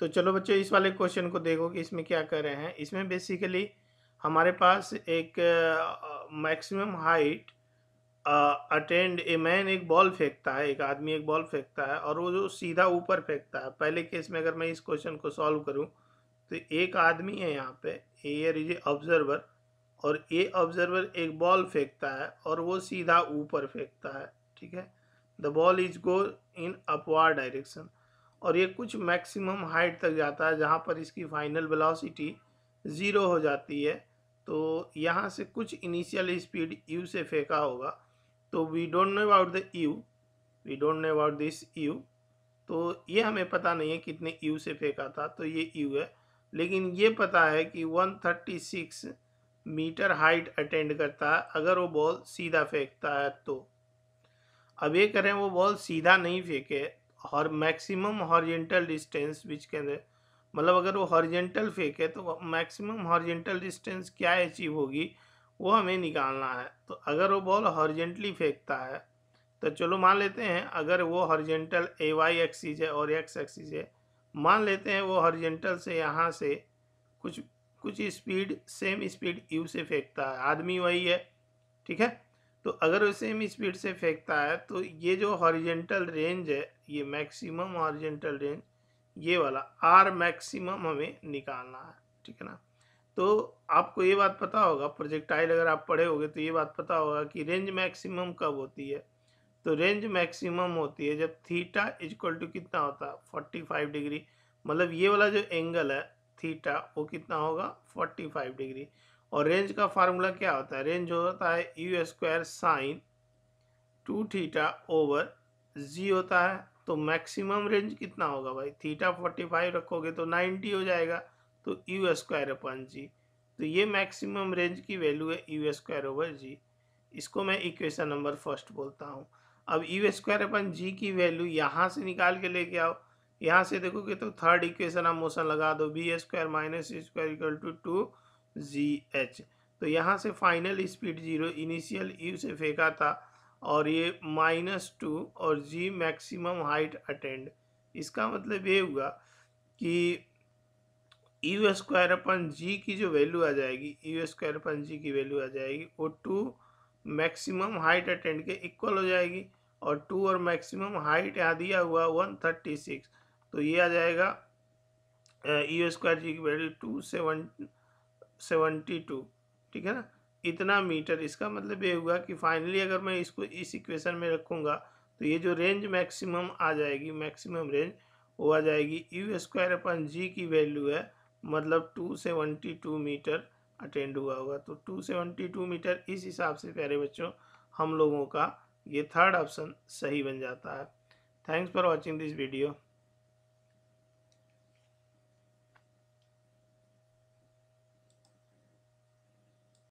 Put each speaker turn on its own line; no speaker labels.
तो चलो बच्चों इस वाले क्वेश्चन को देखो कि इसमें क्या कर रहे हैं इसमें बेसिकली हमारे पास एक maximum height attend a man एक बॉल फेंकता है एक आदमी एक बॉल फेंकता है और वो जो सीधा ऊपर फेंकता है पहले केस में अगर मैं इस क्वेश्चन को सॉल्व करूं तो एक आदमी है यहाँ पे एयर इज ए ऑब्जर्वर और ए ऑब्जर्वर एक बॉल फेंकता है और वो सीधा ऊपर फेंकता है ठीक है the ball is go in upward direction और ये कुछ मैक्सिमम हाइट तक जाता है जहाँ पर इसकी फाइनल वेलोसिटी ज़ीरो हो जाती है तो यहाँ से कुछ इनिशियल स्पीड यू से फेंका होगा तो we don't know about the u we don't know about this u तो ये हमें पता नहीं है कितने यू से फेंका था तो ये यू है लेकिन ये पता है कि 136 मीटर हाइट अटेंड करता है अगर वो बॉल सीधा फेंकता है तो अब ये करें वो बॉल सीधा नहीं फेंके हॉर मैक्सिमम हॉरिजेंटल डिस्टेंस के अंदर मतलब अगर वो हॉरिजेंटल फेंक है तो मैक्सिमम हॉरिजेंटल डिस्टेंस क्या अचीव होगी वो हमें निकालना है तो अगर वो बॉल हॉरिजेंटली फेंकता है तो चलो मान लेते हैं अगर वो हॉरिजेंटल ए वाई एक्सीज है और एक्स एक्सीज है मान लेते हैं वो हॉरिजेंटल से यहाँ से कुछ कुछ स्पीड सेम स्पीड यू से फेंकता है आदमी वही है ठीक है तो अगर वो सेम स्पीड से फेंकता है तो ये जो हॉरिजेंटल रेंज है ये मैक्सिमम हॉरिजेंटल रेंज ये वाला आर मैक्सिमम हमें निकालना है ठीक है ना तो आपको ये बात पता होगा प्रोजेक्टाइल अगर आप पढ़े होगे तो ये बात पता होगा कि रेंज मैक्सिमम कब होती है तो रेंज मैक्सिमम होती है जब थीटा इजक्वल टू कितना होता है फोर्टी फाइव डिग्री मतलब ये वाला जो एंगल है थीटा वो कितना होगा फोर्टी फाइव डिग्री और रेंज का फार्मूला क्या होता है रेंज होता है u square sine two theta over g होता है तो मैक्सिमम रेंज कितना होगा भाई थीटा फोर्टी फाइव रखोगे तो नाइन्टी हो जाएगा तो यू स्क्वायर अपन जी तो ये मैक्सिमम रेंज की वैल्यू है यू स्क्वायर ओवर जी इसको मैं इक्वेशन नंबर फर्स्ट बोलता हूँ अब यू स्क्वायर अपन जी की वैल्यू यहाँ से निकाल के लेके आओ यहाँ से देखोगे तो थर्ड इक्वेशन आप मोशन लगा दो v square minus square equal to two g h तो यहाँ से final speed zero initial u से फेंका था और ये माइनस टू और जी मैक्सिमम हाइट अटेंड इसका मतलब ये हुआ कि यू स्क्वायर अपन जी की जो वैल्यू आ जाएगी यू स्क्वायर अपन जी की वैल्यू आ जाएगी वो टू मैक्सिमम हाइट अटेंड के इक्वल हो जाएगी और टू और मैक्सिमम हाइट यहाँ दिया हुआ वन थर्टी सिक्स तो ये आ जाएगा यू स्क्वायर जी की value two seven seventy two ठीक है ना इतना मीटर इसका मतलब ये हुआ कि फाइनली अगर मैं इसको इस इक्वेशन में रखूँगा तो ये जो रेंज मैक्सिमम आ जाएगी मैक्सिमम रेंज वो आ जाएगी यू स्क्वायर अपन जी की वैल्यू है मतलब two seventy two meter attend हुआ होगा तो टू सेवेंटी टू मीटर इस हिसाब से प्यारे बच्चों हम लोगों का ये थर्ड ऑप्शन सही बन जाता है thanks for watching this video